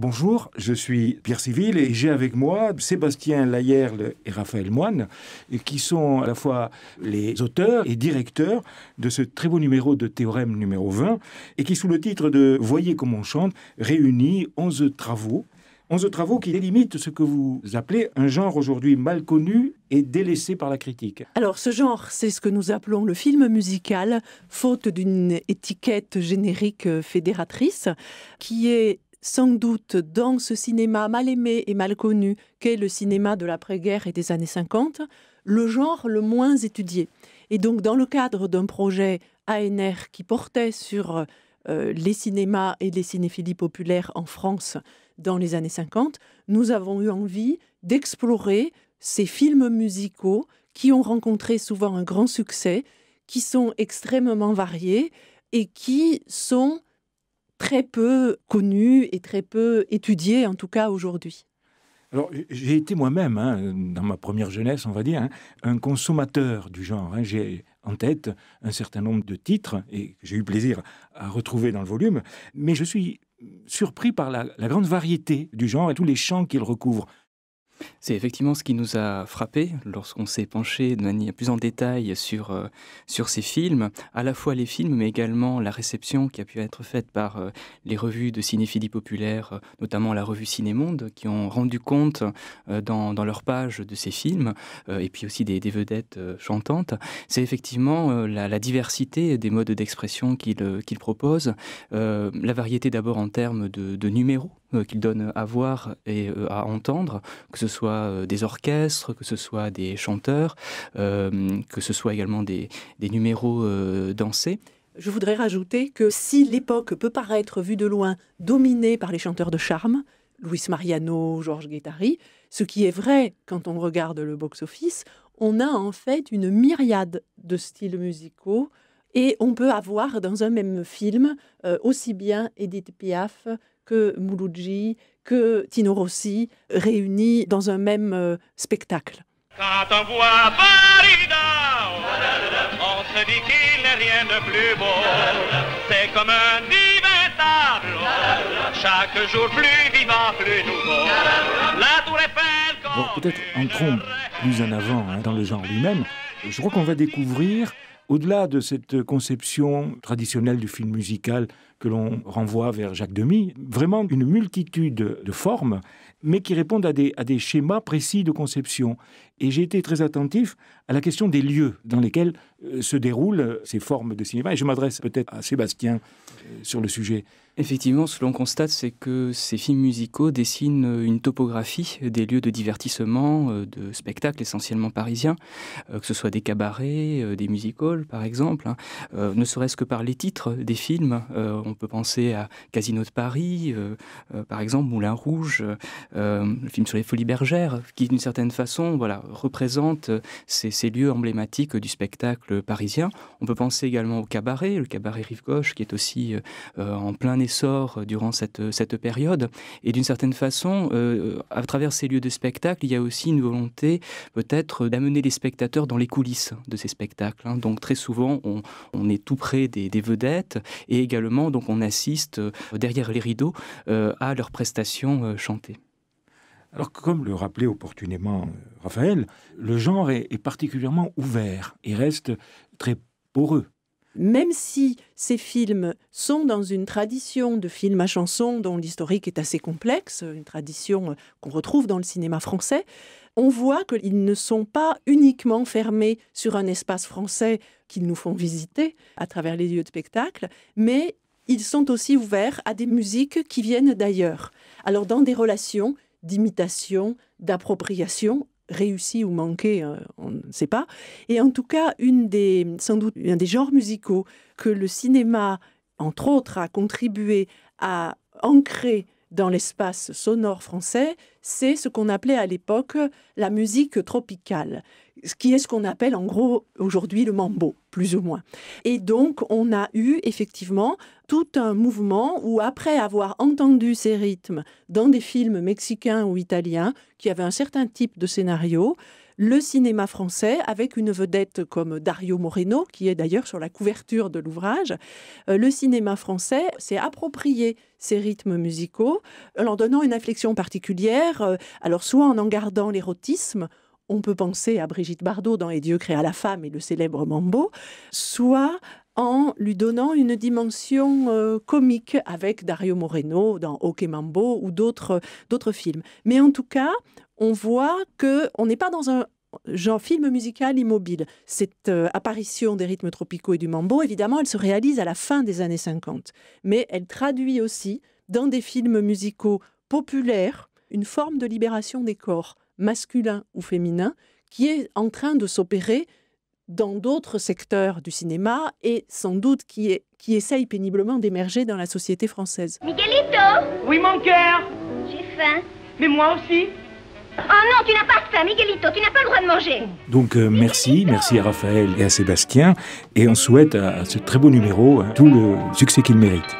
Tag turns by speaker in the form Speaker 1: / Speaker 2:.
Speaker 1: Bonjour, je suis Pierre Civil et j'ai avec moi Sébastien Layerle et Raphaël Moine, qui sont à la fois les auteurs et directeurs de ce très beau numéro de théorème numéro 20, et qui, sous le titre de Voyez comme on chante, réunit 11 travaux. 11 travaux qui délimitent ce que vous appelez un genre aujourd'hui mal connu et délaissé par la critique.
Speaker 2: Alors ce genre, c'est ce que nous appelons le film musical, faute d'une étiquette générique fédératrice, qui est sans doute dans ce cinéma mal aimé et mal connu qu'est le cinéma de l'après-guerre et des années 50, le genre le moins étudié. Et donc dans le cadre d'un projet ANR qui portait sur euh, les cinémas et les cinéphilies populaires en France dans les années 50, nous avons eu envie d'explorer ces films musicaux qui ont rencontré souvent un grand succès, qui sont extrêmement variés et qui sont très peu connu et très peu étudié, en tout cas aujourd'hui.
Speaker 1: Alors, j'ai été moi-même, hein, dans ma première jeunesse, on va dire, hein, un consommateur du genre. Hein. J'ai en tête un certain nombre de titres et j'ai eu plaisir à retrouver dans le volume, mais je suis surpris par la grande
Speaker 3: variété du genre et tous les champs qu'il recouvre. C'est effectivement ce qui nous a frappé lorsqu'on s'est penché de manière plus en détail euh, sur, ces films, à la fois les films, mais également la réception qui a pu être faite par euh, les revues de cinéphilie populaire, euh, notamment la revue Cinémonde, qui ont rendu compte dans, dans, leur page de ces films, et puis aussi des, vedettes chantantes. C'est effectivement la, diversité des modes d'expression qu'ils proposent, la variété d'abord en termes de numéros euh, qu'il donne à voir et euh, à entendre, que ce soit euh, des orchestres, que ce soit des chanteurs, que ce soit également des, numéros dansés.
Speaker 2: Je voudrais rajouter que si l'époque peut paraître vue de loin dominée par les chanteurs de charme, Luis Mariano, Georges Guettari, ce qui est vrai quand on regarde le box-office, on a en fait une myriade de styles musicaux et on peut avoir dans un même film aussi bien Edith Piaf que Mouloudji, que Tino Rossi, réunis dans un même euh, spectacle. Quand on voit Paris, on se dit qu'il n'est rien de plus beau. C'est comme un divin tableau, chaque jour plus vivant, plus nouveau. La tour
Speaker 1: Eiffel... Bon, peut-être entrons plus en avant hein, dans le genre lui-même. Je crois qu'on va découvrir au-delà de cette conception traditionnelle du film musical que l'on renvoie vers Jacques Demy, vraiment une multitude de formes, mais qui répondent à des, à des schémas précis de conception. Et j'ai été très attentif à la question des lieux dans lesquels euh, se déroulent euh, ces formes de cinéma. Et je
Speaker 3: m'adresse peut-être à Sébastien euh, sur le sujet. Effectivement, ce que l'on constate, c'est que ces films musicaux dessinent une topographie des lieux de divertissement, de spectacles essentiellement parisiens, que ce soit des cabarets, des music-halls par exemple, hein. ne serait-ce que par les titres des films. On peut penser à Casino de Paris, par exemple, Moulin Rouge, le film sur les folies bergères, qui d'une certaine façon voilà, représente ces, lieux emblématiques du spectacle parisien. On peut penser également au cabaret, le cabaret Rive Gauche, qui est aussi euh, euh, en plein essor durant cette, période. Et d'une certaine façon, euh, à travers ces lieux de spectacle, il y a aussi une volonté peut-être d'amener les spectateurs dans les coulisses de ces spectacles. Hein. Donc très souvent, on, est tout près des, vedettes et également donc on assiste derrière les rideaux à leurs prestations chantées. Alors comme le rappelait opportunément euh, Raphaël, le
Speaker 1: genre est, est particulièrement ouvert et reste très poreux
Speaker 2: même si ces films sont dans une tradition de films à chansons dont l'historique est assez complexe, une tradition euh, qu'on retrouve dans le cinéma français, on voit qu'ils ne sont pas uniquement fermés sur un espace français qu'ils nous font visiter à travers les lieux de spectacle, mais ils sont aussi ouverts à des musiques qui viennent d'ailleurs. Alors dans des relations d'imitation, d'appropriation réussie ou manquée, euh, on ne sait pas. Et en tout cas, une des, sans doute un des genres musicaux que le cinéma, entre autres, a contribué à ancrer dans l'espace sonore français, c'est ce qu'on appelait à l'époque la musique tropicale, ce qui est ce qu'on appelle en gros aujourd'hui le mambo, plus ou moins. Et donc on a eu effectivement tout un mouvement où, après avoir entendu ces rythmes dans des films mexicains ou italiens, qui avaient un certain type de scénario, le cinéma français, avec une vedette comme Dario Moreno, qui est d'ailleurs sur la couverture de l'ouvrage, euh, le cinéma français s'est approprié ces rythmes musicaux, en euh, leur donnant une inflexion particulière, euh, alors soit en en gardant l'érotisme, on peut penser à Brigitte Bardot dans Et Dieu créa la femme et le célèbre Mambo, soit en lui donnant une dimension euh, comique avec Dario Moreno dans Mambo ou d'autres films. Mais en tout cas, on voit qu'on n'est pas dans un genre film musical immobile. Cette euh, apparition des rythmes tropicaux et du mambo, évidemment, elle se réalise à la fin des années 50, mais elle traduit aussi dans des films musicaux populaires une forme de libération des corps masculins ou féminins qui est en train de s'opérer dans d'autres secteurs du cinéma et sans doute qui, péniblement d'émerger dans la société française.
Speaker 3: Miguelito Oui, mon cœur J'ai faim. Mais moi aussi Oh non, tu n'as pas faim, Miguelito, tu n'as pas le droit de manger.
Speaker 1: Donc euh, merci, merci à Raphaël et à Sébastien, et on souhaite à, ce très beau numéro hein, tout le succès qu'il mérite.